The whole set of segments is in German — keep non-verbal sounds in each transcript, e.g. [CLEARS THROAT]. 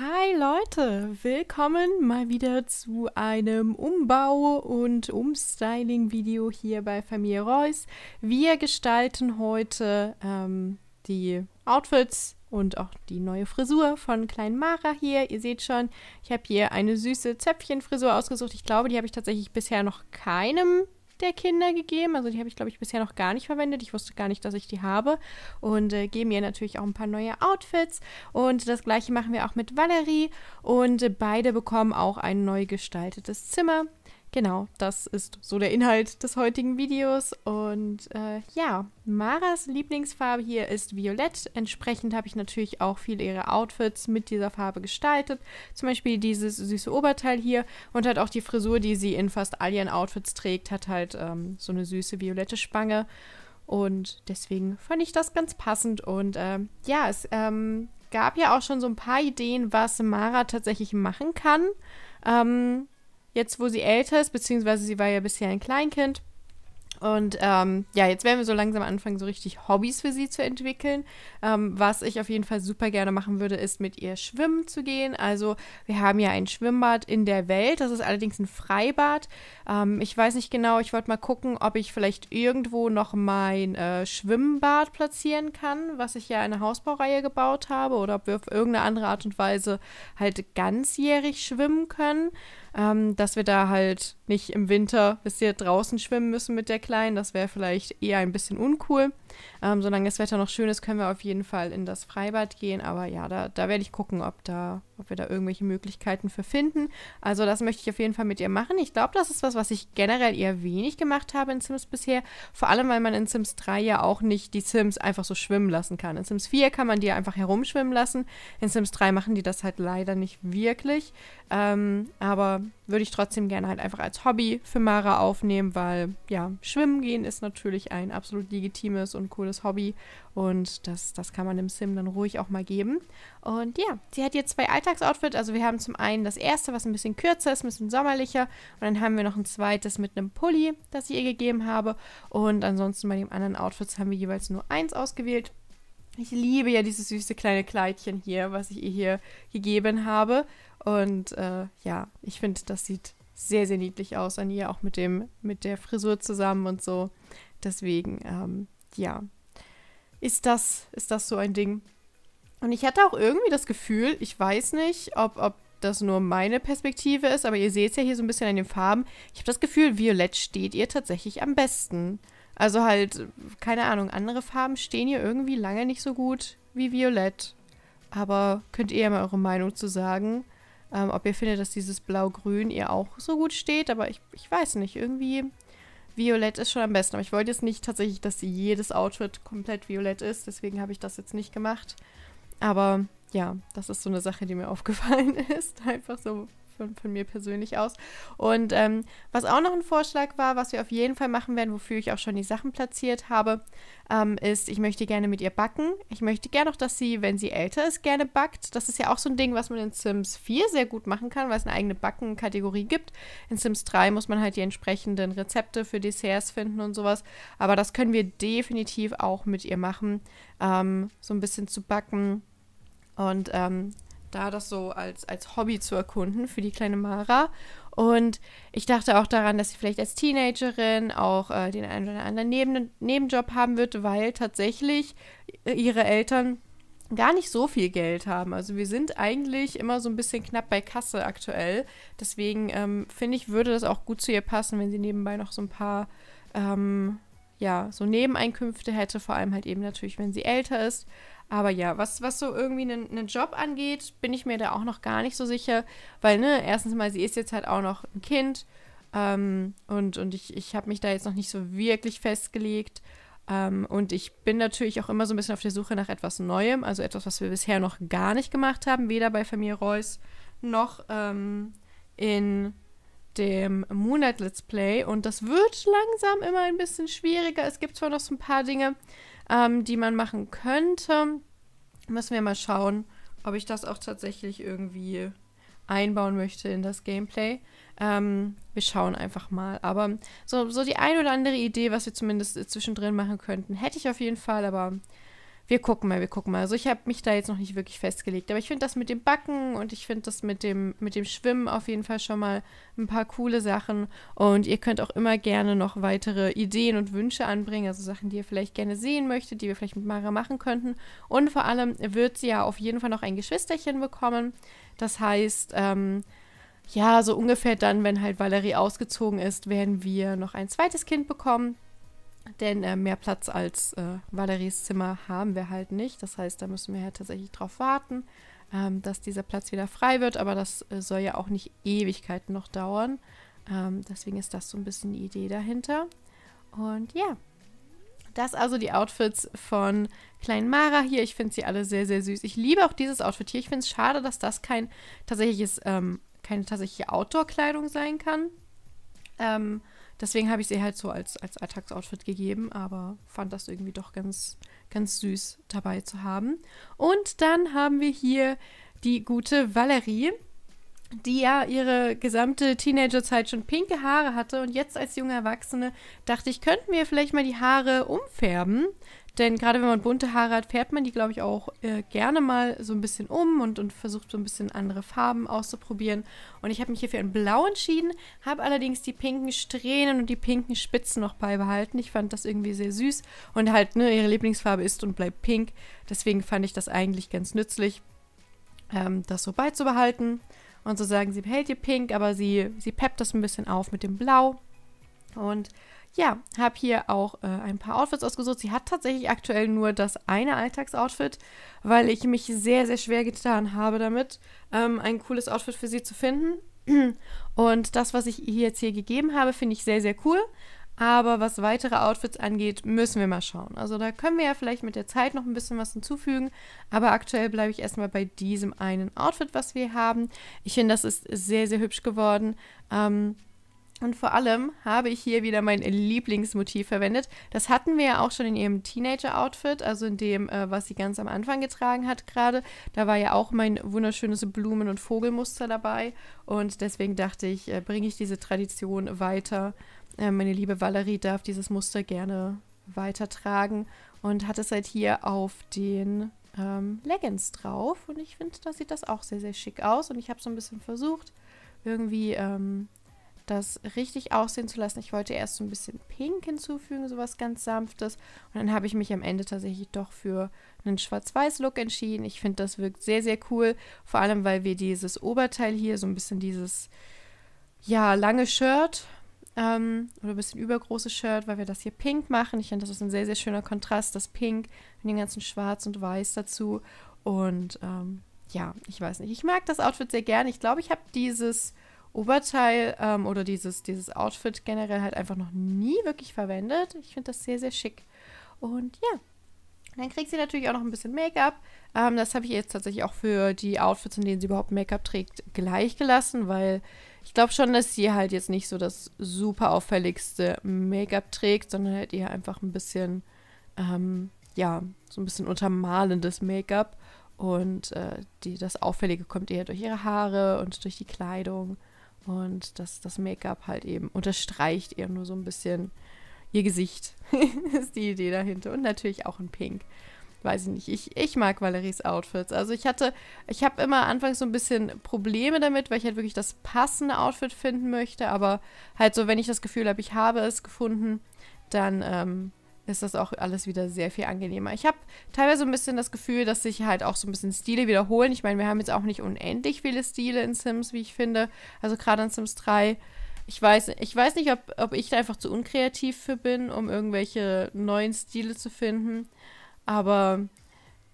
Hi Leute, willkommen mal wieder zu einem Umbau- und Umstyling-Video hier bei Familie Reus. Wir gestalten heute ähm, die Outfits und auch die neue Frisur von Klein Mara hier. Ihr seht schon, ich habe hier eine süße Zöpfchenfrisur ausgesucht. Ich glaube, die habe ich tatsächlich bisher noch keinem der Kinder gegeben. Also die habe ich, glaube ich, bisher noch gar nicht verwendet. Ich wusste gar nicht, dass ich die habe. Und äh, geben ihr natürlich auch ein paar neue Outfits. Und das gleiche machen wir auch mit Valerie. Und äh, beide bekommen auch ein neu gestaltetes Zimmer. Genau, das ist so der Inhalt des heutigen Videos. Und äh, ja, Maras Lieblingsfarbe hier ist Violett. Entsprechend habe ich natürlich auch viele ihrer Outfits mit dieser Farbe gestaltet. Zum Beispiel dieses süße Oberteil hier und halt auch die Frisur, die sie in fast all ihren Outfits trägt, hat halt ähm, so eine süße violette Spange. Und deswegen fand ich das ganz passend. Und ähm, ja, es ähm, gab ja auch schon so ein paar Ideen, was Mara tatsächlich machen kann. Ähm, jetzt wo sie älter ist, beziehungsweise sie war ja bisher ein Kleinkind. Und ähm, ja, jetzt werden wir so langsam anfangen, so richtig Hobbys für sie zu entwickeln. Ähm, was ich auf jeden Fall super gerne machen würde, ist mit ihr schwimmen zu gehen. Also wir haben ja ein Schwimmbad in der Welt. Das ist allerdings ein Freibad. Ähm, ich weiß nicht genau. Ich wollte mal gucken, ob ich vielleicht irgendwo noch mein äh, Schwimmbad platzieren kann, was ich ja in der Hausbaureihe gebaut habe, oder ob wir auf irgendeine andere Art und Weise halt ganzjährig schwimmen können ähm, dass wir da halt nicht im Winter, bis hier draußen schwimmen müssen mit der Kleinen. Das wäre vielleicht eher ein bisschen uncool. Ähm, solange das Wetter noch schön ist, können wir auf jeden Fall in das Freibad gehen. Aber ja, da, da werde ich gucken, ob da ob wir da irgendwelche Möglichkeiten für finden. Also das möchte ich auf jeden Fall mit ihr machen. Ich glaube, das ist was, was ich generell eher wenig gemacht habe in Sims bisher. Vor allem, weil man in Sims 3 ja auch nicht die Sims einfach so schwimmen lassen kann. In Sims 4 kann man die einfach herumschwimmen lassen. In Sims 3 machen die das halt leider nicht wirklich. Ähm, aber würde ich trotzdem gerne halt einfach als Hobby für Mara aufnehmen, weil ja, schwimmen gehen ist natürlich ein absolut legitimes und cooles Hobby. Und das, das kann man dem Sim dann ruhig auch mal geben. Und ja, sie hat jetzt zwei Alltagsoutfits. Also wir haben zum einen das erste, was ein bisschen kürzer ist, ein bisschen sommerlicher. Und dann haben wir noch ein zweites mit einem Pulli, das ich ihr gegeben habe. Und ansonsten bei den anderen Outfits haben wir jeweils nur eins ausgewählt. Ich liebe ja dieses süße kleine Kleidchen hier, was ich ihr hier gegeben habe. Und äh, ja, ich finde, das sieht sehr, sehr niedlich aus an ihr, auch mit, dem, mit der Frisur zusammen und so. Deswegen, ähm, ja, ist das, ist das so ein Ding, und ich hatte auch irgendwie das Gefühl, ich weiß nicht, ob, ob das nur meine Perspektive ist, aber ihr seht es ja hier so ein bisschen an den Farben. Ich habe das Gefühl, Violett steht ihr tatsächlich am besten. Also halt, keine Ahnung, andere Farben stehen ihr irgendwie lange nicht so gut wie Violett. Aber könnt ihr ja mal eure Meinung zu sagen, ähm, ob ihr findet, dass dieses Blau-Grün ihr auch so gut steht. Aber ich, ich weiß nicht, irgendwie Violett ist schon am besten. Aber ich wollte jetzt nicht tatsächlich, dass jedes Outfit komplett violett ist. Deswegen habe ich das jetzt nicht gemacht. Aber ja, das ist so eine Sache, die mir [LAUGHS] aufgefallen ist. Einfach so von, von mir persönlich aus. Und ähm, was auch noch ein Vorschlag war, was wir auf jeden Fall machen werden, wofür ich auch schon die Sachen platziert habe, ähm, ist, ich möchte gerne mit ihr backen. Ich möchte gerne auch, dass sie, wenn sie älter ist, gerne backt. Das ist ja auch so ein Ding, was man in Sims 4 sehr gut machen kann, weil es eine eigene Backen-Kategorie gibt. In Sims 3 muss man halt die entsprechenden Rezepte für Desserts finden und sowas. Aber das können wir definitiv auch mit ihr machen. Ähm, so ein bisschen zu backen und ähm, da das so als, als Hobby zu erkunden für die kleine Mara. Und ich dachte auch daran, dass sie vielleicht als Teenagerin auch äh, den einen oder anderen Neben Nebenjob haben wird, weil tatsächlich ihre Eltern gar nicht so viel Geld haben. Also wir sind eigentlich immer so ein bisschen knapp bei Kasse aktuell. Deswegen ähm, finde ich, würde das auch gut zu ihr passen, wenn sie nebenbei noch so ein paar, ähm, ja, so Nebeneinkünfte hätte. Vor allem halt eben natürlich, wenn sie älter ist. Aber ja, was, was so irgendwie einen ne Job angeht, bin ich mir da auch noch gar nicht so sicher, weil, ne, erstens mal, sie ist jetzt halt auch noch ein Kind ähm, und, und ich, ich habe mich da jetzt noch nicht so wirklich festgelegt. Ähm, und ich bin natürlich auch immer so ein bisschen auf der Suche nach etwas Neuem, also etwas, was wir bisher noch gar nicht gemacht haben, weder bei Familie Reus noch ähm, in dem Moonlight Let's Play. Und das wird langsam immer ein bisschen schwieriger. Es gibt zwar noch so ein paar Dinge, ähm, die man machen könnte. Müssen wir mal schauen, ob ich das auch tatsächlich irgendwie einbauen möchte in das Gameplay. Ähm, wir schauen einfach mal. Aber so, so die ein oder andere Idee, was wir zumindest zwischendrin machen könnten, hätte ich auf jeden Fall, aber wir gucken mal, wir gucken mal. Also ich habe mich da jetzt noch nicht wirklich festgelegt. Aber ich finde das mit dem Backen und ich finde das mit dem, mit dem Schwimmen auf jeden Fall schon mal ein paar coole Sachen. Und ihr könnt auch immer gerne noch weitere Ideen und Wünsche anbringen. Also Sachen, die ihr vielleicht gerne sehen möchtet, die wir vielleicht mit Mara machen könnten. Und vor allem wird sie ja auf jeden Fall noch ein Geschwisterchen bekommen. Das heißt, ähm, ja, so ungefähr dann, wenn halt Valerie ausgezogen ist, werden wir noch ein zweites Kind bekommen. Denn äh, mehr Platz als äh, Valeries Zimmer haben wir halt nicht. Das heißt, da müssen wir ja halt tatsächlich drauf warten, ähm, dass dieser Platz wieder frei wird. Aber das äh, soll ja auch nicht Ewigkeiten noch dauern. Ähm, deswegen ist das so ein bisschen die Idee dahinter. Und ja, das also die Outfits von Klein Mara hier. Ich finde sie alle sehr, sehr süß. Ich liebe auch dieses Outfit hier. Ich finde es schade, dass das kein tatsächliches, ähm, keine tatsächliche Outdoor-Kleidung sein kann. Ähm, Deswegen habe ich sie halt so als, als Alltagsoutfit gegeben, aber fand das irgendwie doch ganz, ganz süß dabei zu haben. Und dann haben wir hier die gute Valerie die ja ihre gesamte Teenagerzeit schon pinke Haare hatte und jetzt als junge Erwachsene dachte ich, könnten wir vielleicht mal die Haare umfärben. Denn gerade wenn man bunte Haare hat, färbt man die, glaube ich, auch äh, gerne mal so ein bisschen um und, und versucht so ein bisschen andere Farben auszuprobieren. Und ich habe mich hier für ein Blau entschieden, habe allerdings die pinken Strähnen und die pinken Spitzen noch beibehalten. Ich fand das irgendwie sehr süß und halt, ne, ihre Lieblingsfarbe ist und bleibt pink. Deswegen fand ich das eigentlich ganz nützlich, ähm, das so beizubehalten und so sagen sie hält ihr Pink, aber sie, sie peppt das ein bisschen auf mit dem Blau. Und ja, habe hier auch äh, ein paar Outfits ausgesucht. Sie hat tatsächlich aktuell nur das eine Alltagsoutfit, weil ich mich sehr, sehr schwer getan habe damit, ähm, ein cooles Outfit für sie zu finden. [CLEARS THROAT] Und das, was ich ihr jetzt hier gegeben habe, finde ich sehr, sehr cool. Aber was weitere Outfits angeht, müssen wir mal schauen. Also da können wir ja vielleicht mit der Zeit noch ein bisschen was hinzufügen. Aber aktuell bleibe ich erstmal bei diesem einen Outfit, was wir haben. Ich finde, das ist sehr, sehr hübsch geworden. Ähm, und vor allem habe ich hier wieder mein Lieblingsmotiv verwendet. Das hatten wir ja auch schon in ihrem Teenager-Outfit, also in dem, äh, was sie ganz am Anfang getragen hat gerade. Da war ja auch mein wunderschönes Blumen- und Vogelmuster dabei. Und deswegen dachte ich, äh, bringe ich diese Tradition weiter ähm, meine liebe Valerie darf dieses Muster gerne weitertragen und hat es halt hier auf den ähm, Leggings drauf. Und ich finde, da sieht das auch sehr, sehr schick aus. Und ich habe so ein bisschen versucht, irgendwie ähm, das richtig aussehen zu lassen. Ich wollte erst so ein bisschen Pink hinzufügen, sowas ganz Sanftes. Und dann habe ich mich am Ende tatsächlich doch für einen Schwarz-Weiß-Look entschieden. Ich finde, das wirkt sehr, sehr cool. Vor allem, weil wir dieses Oberteil hier, so ein bisschen dieses, ja, lange Shirt ähm, oder ein bisschen übergroßes Shirt, weil wir das hier pink machen. Ich finde, das ist ein sehr, sehr schöner Kontrast, das Pink mit dem ganzen Schwarz und Weiß dazu. Und ähm, ja, ich weiß nicht. Ich mag das Outfit sehr gerne. Ich glaube, ich habe dieses Oberteil ähm, oder dieses, dieses Outfit generell halt einfach noch nie wirklich verwendet. Ich finde das sehr, sehr schick. Und ja, dann kriegt sie natürlich auch noch ein bisschen Make-up. Ähm, das habe ich jetzt tatsächlich auch für die Outfits, in denen sie überhaupt Make-up trägt, gleich gelassen, weil ich glaube schon, dass sie halt jetzt nicht so das super auffälligste Make-up trägt, sondern halt eher einfach ein bisschen, ähm, ja, so ein bisschen untermalendes Make-up. Und äh, die, das Auffällige kommt eher durch ihre Haare und durch die Kleidung. Und das, das Make-up halt eben unterstreicht eher nur so ein bisschen ihr Gesicht. [LAUGHS] ist die Idee dahinter. Und natürlich auch in Pink weiß ich nicht, ich, ich mag Valeries Outfits. Also ich hatte, ich habe immer anfangs so ein bisschen Probleme damit, weil ich halt wirklich das passende Outfit finden möchte. Aber halt so, wenn ich das Gefühl habe, ich habe es gefunden, dann ähm, ist das auch alles wieder sehr viel angenehmer. Ich habe teilweise ein bisschen das Gefühl, dass sich halt auch so ein bisschen Stile wiederholen. Ich meine, wir haben jetzt auch nicht unendlich viele Stile in Sims, wie ich finde. Also gerade in Sims 3. Ich weiß, ich weiß nicht, ob, ob ich da einfach zu unkreativ für bin, um irgendwelche neuen Stile zu finden. Aber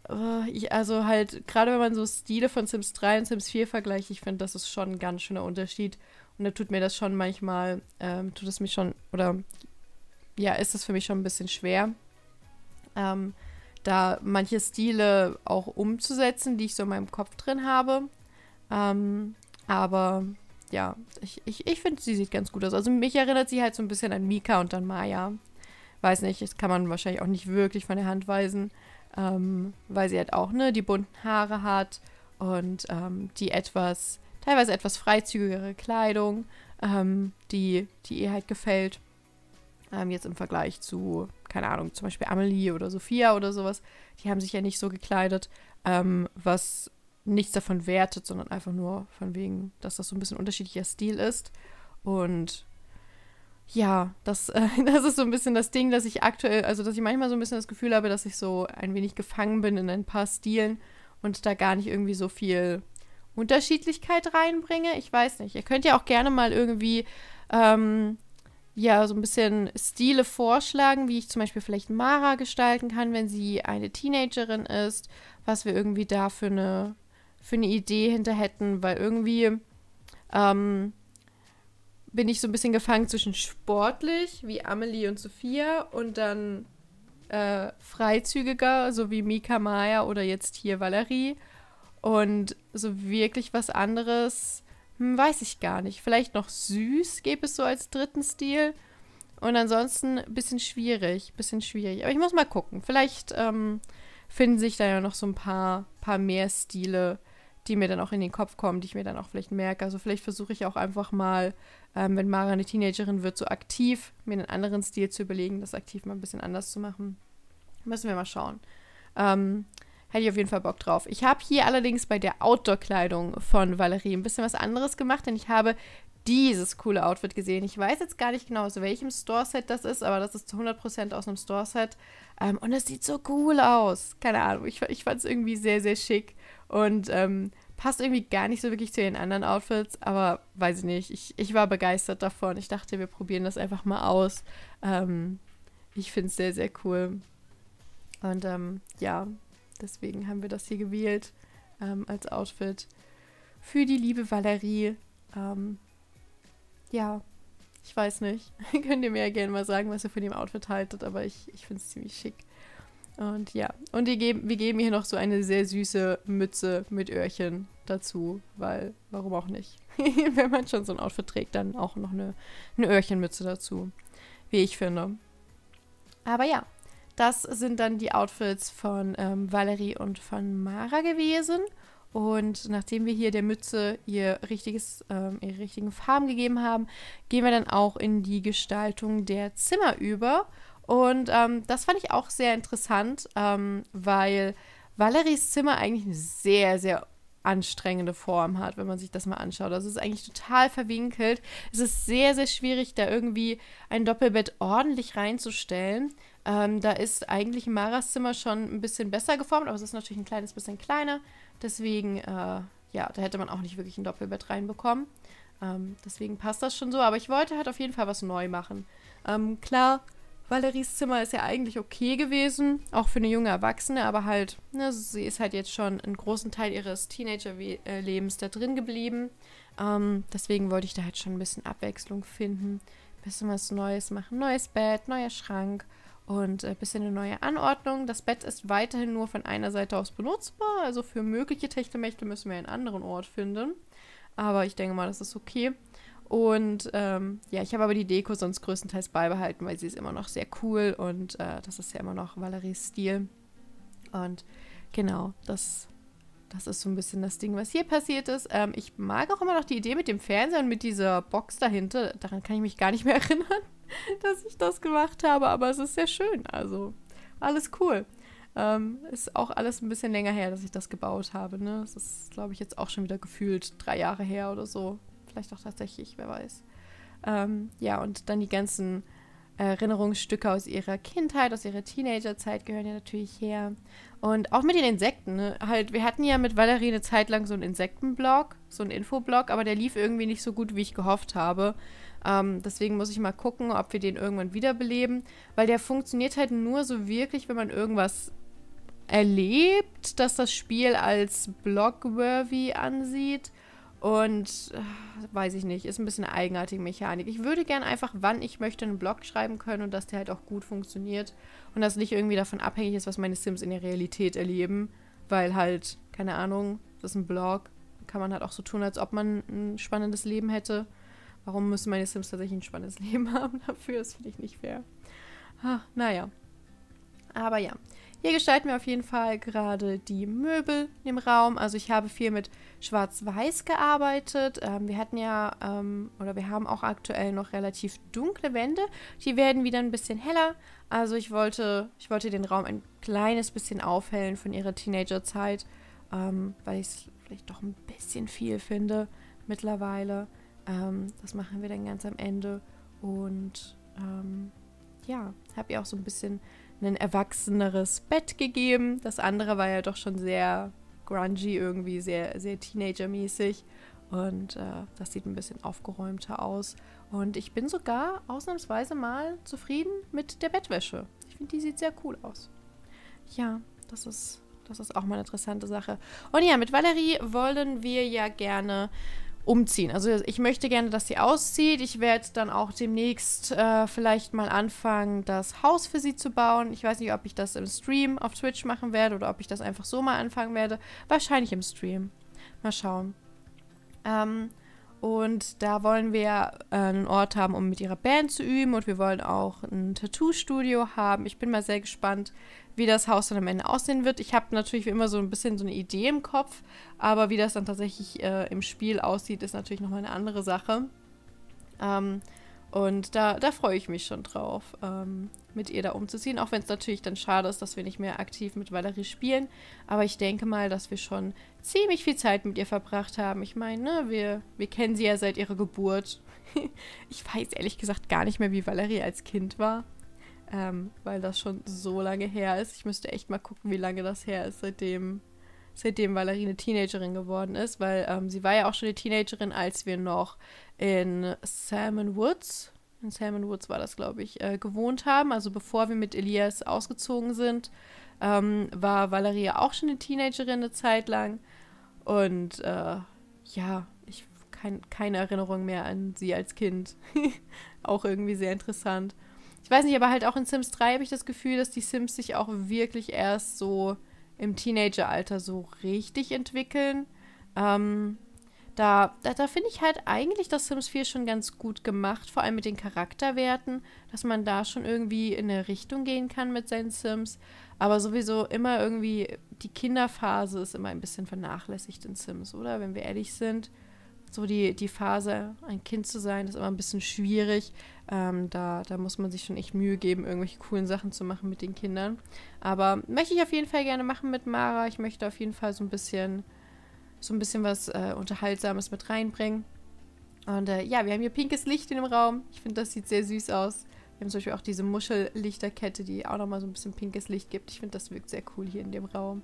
äh, ich, also halt, gerade wenn man so Stile von Sims 3 und Sims 4 vergleicht, ich finde, das ist schon ein ganz schöner Unterschied. Und da tut mir das schon manchmal, ähm, tut es mich schon, oder ja, ist es für mich schon ein bisschen schwer, ähm, da manche Stile auch umzusetzen, die ich so in meinem Kopf drin habe. Ähm, aber ja, ich, ich, ich finde, sie sieht ganz gut aus. Also mich erinnert sie halt so ein bisschen an Mika und an Maya weiß nicht, das kann man wahrscheinlich auch nicht wirklich von der Hand weisen, ähm, weil sie halt auch ne, die bunten Haare hat und ähm, die etwas, teilweise etwas freizügigere Kleidung, ähm, die, die ihr halt gefällt. Ähm, jetzt im Vergleich zu, keine Ahnung, zum Beispiel Amelie oder Sophia oder sowas. Die haben sich ja nicht so gekleidet, ähm, was nichts davon wertet, sondern einfach nur von wegen, dass das so ein bisschen unterschiedlicher Stil ist. Und ja, das, äh, [LAUGHS] das ist so ein bisschen das Ding, dass ich aktuell, also dass ich manchmal so ein bisschen das Gefühl habe, dass ich so ein wenig gefangen bin in ein paar Stilen und da gar nicht irgendwie so viel Unterschiedlichkeit reinbringe. Ich weiß nicht. Ihr könnt ja auch gerne mal irgendwie ähm, ja so ein bisschen Stile vorschlagen, wie ich zum Beispiel vielleicht Mara gestalten kann, wenn sie eine Teenagerin ist, was wir irgendwie da für eine, für eine Idee hinter hätten, weil irgendwie ähm, bin ich so ein bisschen gefangen zwischen sportlich, wie Amelie und Sophia, und dann äh, freizügiger, so wie Mika Maya oder jetzt hier Valerie. Und so wirklich was anderes, hm, weiß ich gar nicht. Vielleicht noch süß gäbe es so als dritten Stil. Und ansonsten ein bisschen schwierig, bisschen schwierig. Aber ich muss mal gucken. Vielleicht ähm, finden sich da ja noch so ein paar, paar mehr Stile, die mir dann auch in den Kopf kommen, die ich mir dann auch vielleicht merke. Also vielleicht versuche ich auch einfach mal ähm, wenn Mara eine Teenagerin wird, so aktiv mir einen anderen Stil zu überlegen, das aktiv mal ein bisschen anders zu machen. Müssen wir mal schauen. Ähm, hätte ich auf jeden Fall Bock drauf. Ich habe hier allerdings bei der Outdoor-Kleidung von Valerie ein bisschen was anderes gemacht, denn ich habe dieses coole Outfit gesehen. Ich weiß jetzt gar nicht genau, aus welchem Store-Set das ist, aber das ist zu 100% aus einem Store-Set. Ähm, und es sieht so cool aus. Keine Ahnung, ich, ich fand es irgendwie sehr, sehr schick. Und ähm, passt irgendwie gar nicht so wirklich zu den anderen Outfits, aber weiß ich nicht. Ich, ich war begeistert davon. Ich dachte, wir probieren das einfach mal aus. Ähm, ich finde es sehr, sehr cool. Und ähm, ja, deswegen haben wir das hier gewählt ähm, als Outfit für die liebe Valerie. Ähm, ja, ich weiß nicht. [LAUGHS] Könnt ihr mir ja gerne mal sagen, was ihr von dem Outfit haltet, aber ich, ich finde es ziemlich schick. Und ja, und geben, wir geben hier noch so eine sehr süße Mütze mit Öhrchen dazu, weil warum auch nicht? [LAUGHS] Wenn man schon so ein Outfit trägt, dann auch noch eine, eine Öhrchenmütze dazu, wie ich finde. Aber ja, das sind dann die Outfits von ähm, Valerie und von Mara gewesen. Und nachdem wir hier der Mütze ihr richtiges, ähm, ihre richtigen Farben gegeben haben, gehen wir dann auch in die Gestaltung der Zimmer über. Und ähm, das fand ich auch sehr interessant, ähm, weil Valeries Zimmer eigentlich eine sehr, sehr anstrengende Form hat, wenn man sich das mal anschaut. Also es ist eigentlich total verwinkelt. Es ist sehr, sehr schwierig, da irgendwie ein Doppelbett ordentlich reinzustellen. Ähm, da ist eigentlich Maras Zimmer schon ein bisschen besser geformt, aber es ist natürlich ein kleines bisschen kleiner. Deswegen, äh, ja, da hätte man auch nicht wirklich ein Doppelbett reinbekommen. Ähm, deswegen passt das schon so. Aber ich wollte halt auf jeden Fall was neu machen. Ähm, klar, Valeries Zimmer ist ja eigentlich okay gewesen, auch für eine junge Erwachsene, aber halt, ne, sie ist halt jetzt schon einen großen Teil ihres Teenager-Lebens da drin geblieben. Ähm, deswegen wollte ich da halt schon ein bisschen Abwechslung finden, ein bisschen was Neues machen, neues Bett, neuer Schrank und ein äh, bisschen eine neue Anordnung. Das Bett ist weiterhin nur von einer Seite aus benutzbar, also für mögliche Techtelmächte müssen wir einen anderen Ort finden. Aber ich denke mal, das ist okay. Und ähm, ja, ich habe aber die Deko sonst größtenteils beibehalten, weil sie ist immer noch sehr cool und äh, das ist ja immer noch Valeries Stil. Und genau, das, das ist so ein bisschen das Ding, was hier passiert ist. Ähm, ich mag auch immer noch die Idee mit dem Fernseher und mit dieser Box dahinter. Daran kann ich mich gar nicht mehr [LAUGHS] erinnern, dass ich das gemacht habe, aber es ist sehr schön. Also alles cool. Ähm, ist auch alles ein bisschen länger her, dass ich das gebaut habe. Ne? Das ist, glaube ich, jetzt auch schon wieder gefühlt drei Jahre her oder so vielleicht auch tatsächlich, wer weiß. Ähm, ja, und dann die ganzen Erinnerungsstücke aus ihrer Kindheit, aus ihrer Teenagerzeit gehören ja natürlich her. Und auch mit den Insekten. Ne? Halt, wir hatten ja mit Valerie eine Zeit lang so einen Insektenblog, so einen Infoblog, aber der lief irgendwie nicht so gut, wie ich gehofft habe. Ähm, deswegen muss ich mal gucken, ob wir den irgendwann wiederbeleben, weil der funktioniert halt nur so wirklich, wenn man irgendwas erlebt, dass das Spiel als blogworthy ansieht. Und äh, weiß ich nicht, ist ein bisschen eine eigenartige Mechanik. Ich würde gerne einfach, wann ich möchte, einen Blog schreiben können und dass der halt auch gut funktioniert und dass nicht irgendwie davon abhängig ist, was meine Sims in der Realität erleben. Weil halt, keine Ahnung, das ist ein Blog, kann man halt auch so tun, als ob man ein spannendes Leben hätte. Warum müssen meine Sims tatsächlich ein spannendes [LAUGHS] Leben haben dafür? Das finde ich nicht fair. Ach, naja. Aber ja. Hier gestalten wir auf jeden Fall gerade die Möbel im Raum. Also ich habe viel mit Schwarz-Weiß gearbeitet. Ähm, wir hatten ja, ähm, oder wir haben auch aktuell noch relativ dunkle Wände. Die werden wieder ein bisschen heller. Also ich wollte, ich wollte den Raum ein kleines bisschen aufhellen von ihrer Teenagerzeit, ähm, weil ich es vielleicht doch ein bisschen viel finde mittlerweile. Ähm, das machen wir dann ganz am Ende. Und ähm, ja, habe ihr auch so ein bisschen ein erwachseneres Bett gegeben. Das andere war ja doch schon sehr grungy irgendwie, sehr, sehr Teenager-mäßig. Und äh, das sieht ein bisschen aufgeräumter aus. Und ich bin sogar ausnahmsweise mal zufrieden mit der Bettwäsche. Ich finde, die sieht sehr cool aus. Ja, das ist, das ist auch mal eine interessante Sache. Und ja, mit Valerie wollen wir ja gerne umziehen. Also ich möchte gerne, dass sie auszieht. Ich werde dann auch demnächst äh, vielleicht mal anfangen, das Haus für sie zu bauen. Ich weiß nicht, ob ich das im Stream auf Twitch machen werde oder ob ich das einfach so mal anfangen werde. Wahrscheinlich im Stream. Mal schauen. Ähm, und da wollen wir äh, einen Ort haben, um mit ihrer Band zu üben. Und wir wollen auch ein Tattoo-Studio haben. Ich bin mal sehr gespannt, wie das Haus dann am Ende aussehen wird. Ich habe natürlich wie immer so ein bisschen so eine Idee im Kopf, aber wie das dann tatsächlich äh, im Spiel aussieht, ist natürlich nochmal eine andere Sache. Ähm, und da, da freue ich mich schon drauf, ähm, mit ihr da umzuziehen. Auch wenn es natürlich dann schade ist, dass wir nicht mehr aktiv mit Valerie spielen. Aber ich denke mal, dass wir schon ziemlich viel Zeit mit ihr verbracht haben. Ich meine, ne, wir, wir kennen sie ja seit ihrer Geburt. [LAUGHS] ich weiß ehrlich gesagt gar nicht mehr, wie Valerie als Kind war. Ähm, weil das schon so lange her ist. Ich müsste echt mal gucken, wie lange das her ist, seitdem, seitdem eine Teenagerin geworden ist. Weil ähm, sie war ja auch schon eine Teenagerin, als wir noch in Salmon Woods, in Salmon Woods war das, glaube ich, äh, gewohnt haben. Also bevor wir mit Elias ausgezogen sind, ähm, war Valerie auch schon eine Teenagerin eine Zeit lang. Und äh, ja, ich kein, keine Erinnerung mehr an sie als Kind. [LAUGHS] auch irgendwie sehr interessant. Ich weiß nicht, aber halt auch in Sims 3 habe ich das Gefühl, dass die Sims sich auch wirklich erst so im Teenageralter so richtig entwickeln. Ähm, da, da, da finde ich halt eigentlich das Sims 4 schon ganz gut gemacht, vor allem mit den Charakterwerten, dass man da schon irgendwie in eine Richtung gehen kann mit seinen Sims. Aber sowieso immer irgendwie die Kinderphase ist immer ein bisschen vernachlässigt in Sims, oder? Wenn wir ehrlich sind so die, die Phase, ein Kind zu sein, ist immer ein bisschen schwierig. Ähm, da, da muss man sich schon echt Mühe geben, irgendwelche coolen Sachen zu machen mit den Kindern. Aber möchte ich auf jeden Fall gerne machen mit Mara. Ich möchte auf jeden Fall so ein bisschen, so ein bisschen was äh, Unterhaltsames mit reinbringen. Und äh, ja, wir haben hier pinkes Licht in dem Raum. Ich finde, das sieht sehr süß aus. Wir haben zum Beispiel auch diese Muschellichterkette, die auch nochmal so ein bisschen pinkes Licht gibt. Ich finde, das wirkt sehr cool hier in dem Raum.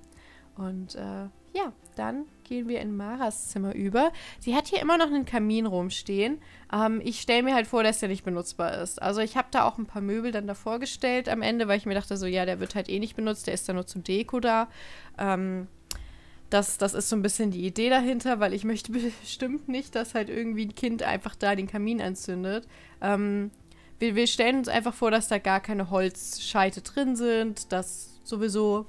Und äh, ja, dann gehen wir in Maras Zimmer über. Sie hat hier immer noch einen Kamin rumstehen. Ähm, ich stelle mir halt vor, dass der nicht benutzbar ist. Also ich habe da auch ein paar Möbel dann davor gestellt am Ende, weil ich mir dachte so, ja, der wird halt eh nicht benutzt, der ist dann nur zum Deko da. Ähm, das, das ist so ein bisschen die Idee dahinter, weil ich möchte [LAUGHS] bestimmt nicht, dass halt irgendwie ein Kind einfach da den Kamin anzündet. Ähm, wir, wir stellen uns einfach vor, dass da gar keine Holzscheite drin sind, dass sowieso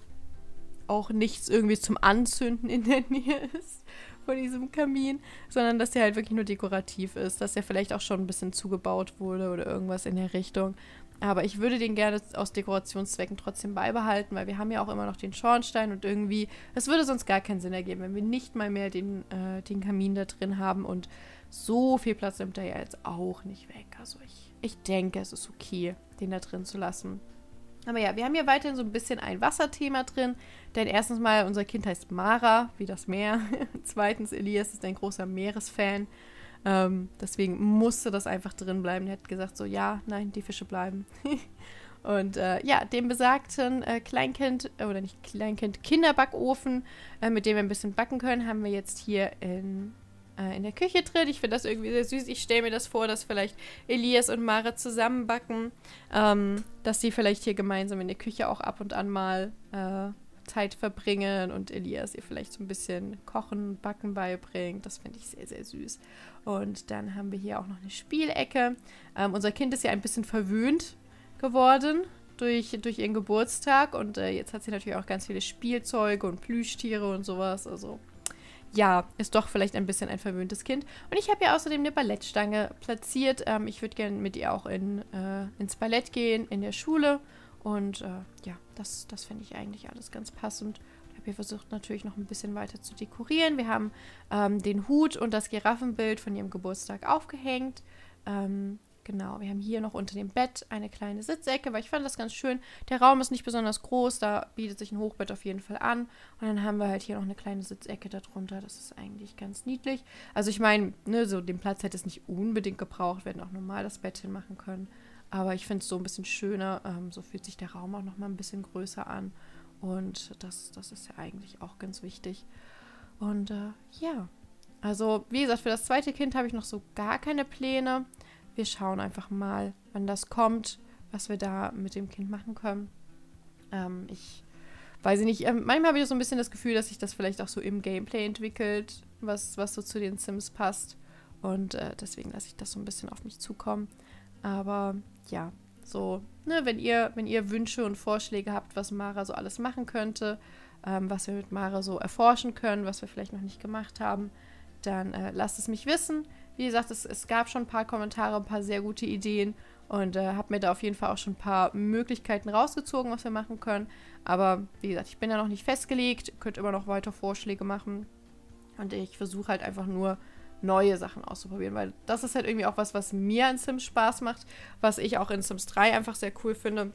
auch nichts irgendwie zum Anzünden in der [LAUGHS] Nähe ist von diesem Kamin, sondern dass der halt wirklich nur dekorativ ist, dass der vielleicht auch schon ein bisschen zugebaut wurde oder irgendwas in der Richtung. Aber ich würde den gerne aus Dekorationszwecken trotzdem beibehalten, weil wir haben ja auch immer noch den Schornstein und irgendwie, es würde sonst gar keinen Sinn ergeben, wenn wir nicht mal mehr den, äh, den Kamin da drin haben und so viel Platz nimmt er ja jetzt auch nicht weg. Also ich, ich denke, es ist okay, den da drin zu lassen. Aber ja, wir haben hier weiterhin so ein bisschen ein Wasserthema drin. Denn erstens mal, unser Kind heißt Mara, wie das Meer. [LAUGHS] Zweitens, Elias ist ein großer Meeresfan. Ähm, deswegen musste das einfach drin bleiben. Er hat gesagt so, ja, nein, die Fische bleiben. [LAUGHS] Und äh, ja, dem besagten äh, Kleinkind, äh, oder nicht Kleinkind, Kinderbackofen, äh, mit dem wir ein bisschen backen können, haben wir jetzt hier in äh, in der Küche drin. Ich finde das irgendwie sehr süß. Ich stelle mir das vor, dass vielleicht Elias und Mare zusammenbacken, ähm, dass sie vielleicht hier gemeinsam in der Küche auch ab und an mal äh, Zeit verbringen und Elias ihr vielleicht so ein bisschen Kochen, Backen beibringt. Das finde ich sehr, sehr süß. Und dann haben wir hier auch noch eine Spielecke. Ähm, unser Kind ist ja ein bisschen verwöhnt geworden durch, durch ihren Geburtstag und äh, jetzt hat sie natürlich auch ganz viele Spielzeuge und Plüschtiere und sowas. Also ja, ist doch vielleicht ein bisschen ein verwöhntes Kind. Und ich habe ja außerdem eine Ballettstange platziert. Ähm, ich würde gerne mit ihr auch in, äh, ins Ballett gehen, in der Schule. Und äh, ja, das, das finde ich eigentlich alles ganz passend. Ich habe hier versucht, natürlich noch ein bisschen weiter zu dekorieren. Wir haben ähm, den Hut und das Giraffenbild von ihrem Geburtstag aufgehängt. Ähm, Genau, wir haben hier noch unter dem Bett eine kleine Sitzecke, weil ich fand das ganz schön. Der Raum ist nicht besonders groß, da bietet sich ein Hochbett auf jeden Fall an. Und dann haben wir halt hier noch eine kleine Sitzecke darunter. Das ist eigentlich ganz niedlich. Also ich meine, ne, so den Platz hätte es nicht unbedingt gebraucht. Wir hätten auch normal das Bett hinmachen können. Aber ich finde es so ein bisschen schöner. Ähm, so fühlt sich der Raum auch nochmal ein bisschen größer an. Und das, das ist ja eigentlich auch ganz wichtig. Und äh, ja, also wie gesagt, für das zweite Kind habe ich noch so gar keine Pläne wir schauen einfach mal, wann das kommt, was wir da mit dem Kind machen können. Ähm, ich weiß nicht, ähm, manchmal habe ich so ein bisschen das Gefühl, dass sich das vielleicht auch so im Gameplay entwickelt, was, was so zu den Sims passt. Und äh, deswegen lasse ich das so ein bisschen auf mich zukommen. Aber ja, so, ne, wenn ihr, wenn ihr Wünsche und Vorschläge habt, was Mara so alles machen könnte, ähm, was wir mit Mara so erforschen können, was wir vielleicht noch nicht gemacht haben, dann äh, lasst es mich wissen wie gesagt, es, es gab schon ein paar Kommentare, ein paar sehr gute Ideen und äh, habe mir da auf jeden Fall auch schon ein paar Möglichkeiten rausgezogen, was wir machen können. Aber wie gesagt, ich bin da noch nicht festgelegt, könnt immer noch weiter Vorschläge machen. Und ich versuche halt einfach nur neue Sachen auszuprobieren, weil das ist halt irgendwie auch was, was mir in Sims Spaß macht, was ich auch in Sims 3 einfach sehr cool finde.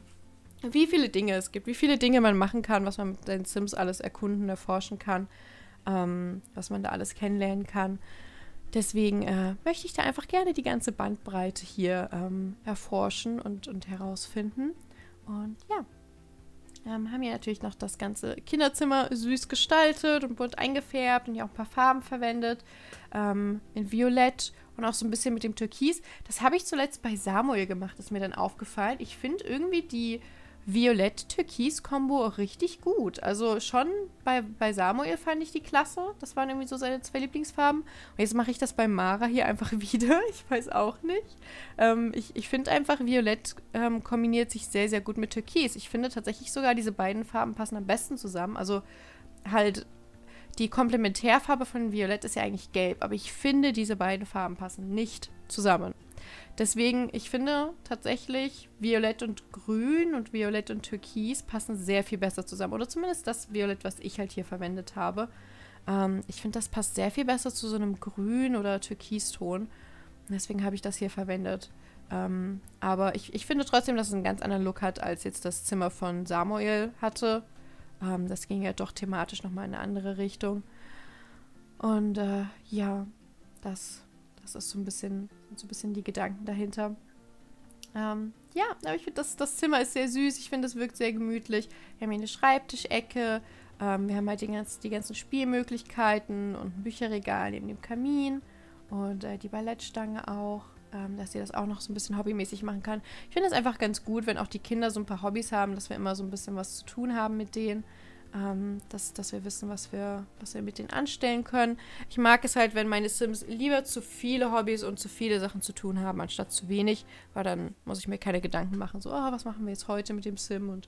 Wie viele Dinge es gibt, wie viele Dinge man machen kann, was man mit den Sims alles erkunden, erforschen kann, ähm, was man da alles kennenlernen kann. Deswegen äh, möchte ich da einfach gerne die ganze Bandbreite hier ähm, erforschen und, und herausfinden. Und ja, ähm, haben hier natürlich noch das ganze Kinderzimmer süß gestaltet und bunt eingefärbt und hier auch ein paar Farben verwendet. Ähm, in Violett und auch so ein bisschen mit dem Türkis. Das habe ich zuletzt bei Samuel gemacht, ist mir dann aufgefallen. Ich finde irgendwie die Violett-Türkis-Kombo richtig gut. Also schon bei, bei Samuel fand ich die klasse. Das waren irgendwie so seine zwei Lieblingsfarben. Und jetzt mache ich das bei Mara hier einfach [LAUGHS] wieder. Ich weiß auch nicht. Ähm, ich ich finde einfach, Violett ähm, kombiniert sich sehr, sehr gut mit Türkis. Ich finde tatsächlich sogar, diese beiden Farben passen am besten zusammen. Also halt die Komplementärfarbe von Violett ist ja eigentlich gelb, aber ich finde, diese beiden Farben passen nicht zusammen. Deswegen, ich finde tatsächlich, Violett und Grün und Violett und Türkis passen sehr viel besser zusammen. Oder zumindest das Violett, was ich halt hier verwendet habe. Ähm, ich finde, das passt sehr viel besser zu so einem Grün- oder Türkiston. Deswegen habe ich das hier verwendet. Ähm, aber ich, ich finde trotzdem, dass es einen ganz anderen Look hat, als jetzt das Zimmer von Samuel hatte. Ähm, das ging ja doch thematisch nochmal in eine andere Richtung. Und äh, ja, das das ist so ein bisschen, so ein bisschen die Gedanken dahinter. Ähm, ja, aber ich finde, das, das Zimmer ist sehr süß. Ich finde, es wirkt sehr gemütlich. Wir haben hier eine Schreibtischecke. Ähm, wir haben halt den ganzen, die ganzen Spielmöglichkeiten und ein Bücherregal neben dem Kamin. Und äh, die Ballettstange auch. Ähm, dass ihr das auch noch so ein bisschen hobbymäßig machen kann. Ich finde es einfach ganz gut, wenn auch die Kinder so ein paar Hobbys haben, dass wir immer so ein bisschen was zu tun haben mit denen ähm, dass, dass wir wissen, was wir, was wir mit denen anstellen können. Ich mag es halt, wenn meine Sims lieber zu viele Hobbys und zu viele Sachen zu tun haben, anstatt zu wenig, weil dann muss ich mir keine Gedanken machen, so, oh, was machen wir jetzt heute mit dem Sim und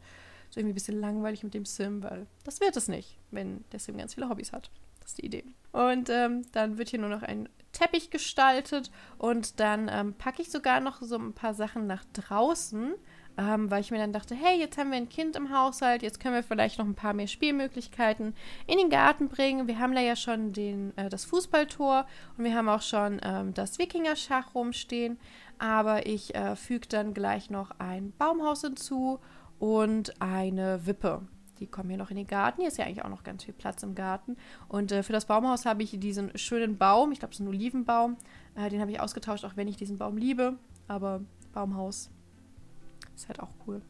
so irgendwie ein bisschen langweilig mit dem Sim, weil das wird es nicht, wenn der Sim ganz viele Hobbys hat. Das ist die Idee. Und ähm, dann wird hier nur noch ein Teppich gestaltet und dann ähm, packe ich sogar noch so ein paar Sachen nach draußen. Ähm, weil ich mir dann dachte, hey, jetzt haben wir ein Kind im Haushalt, jetzt können wir vielleicht noch ein paar mehr Spielmöglichkeiten in den Garten bringen. Wir haben da ja schon den, äh, das Fußballtor und wir haben auch schon ähm, das Wikingerschach rumstehen. Aber ich äh, füge dann gleich noch ein Baumhaus hinzu und eine Wippe. Die kommen hier noch in den Garten. Hier ist ja eigentlich auch noch ganz viel Platz im Garten. Und äh, für das Baumhaus habe ich diesen schönen Baum, ich glaube, es ist ein Olivenbaum. Äh, den habe ich ausgetauscht, auch wenn ich diesen Baum liebe. Aber Baumhaus ist halt auch cool.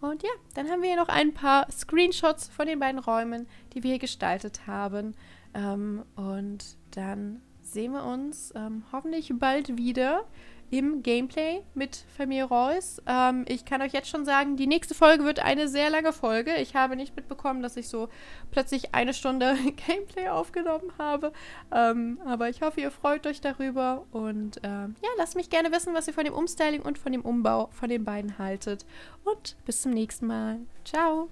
Und ja, dann haben wir hier noch ein paar Screenshots von den beiden Räumen, die wir hier gestaltet haben. Ähm, und dann sehen wir uns ähm, hoffentlich bald wieder im Gameplay mit Familie Reus. Ähm, ich kann euch jetzt schon sagen, die nächste Folge wird eine sehr lange Folge. Ich habe nicht mitbekommen, dass ich so plötzlich eine Stunde [LAUGHS] Gameplay aufgenommen habe. Ähm, aber ich hoffe, ihr freut euch darüber. Und ähm, ja, lasst mich gerne wissen, was ihr von dem Umstyling und von dem Umbau von den beiden haltet. Und bis zum nächsten Mal. Ciao.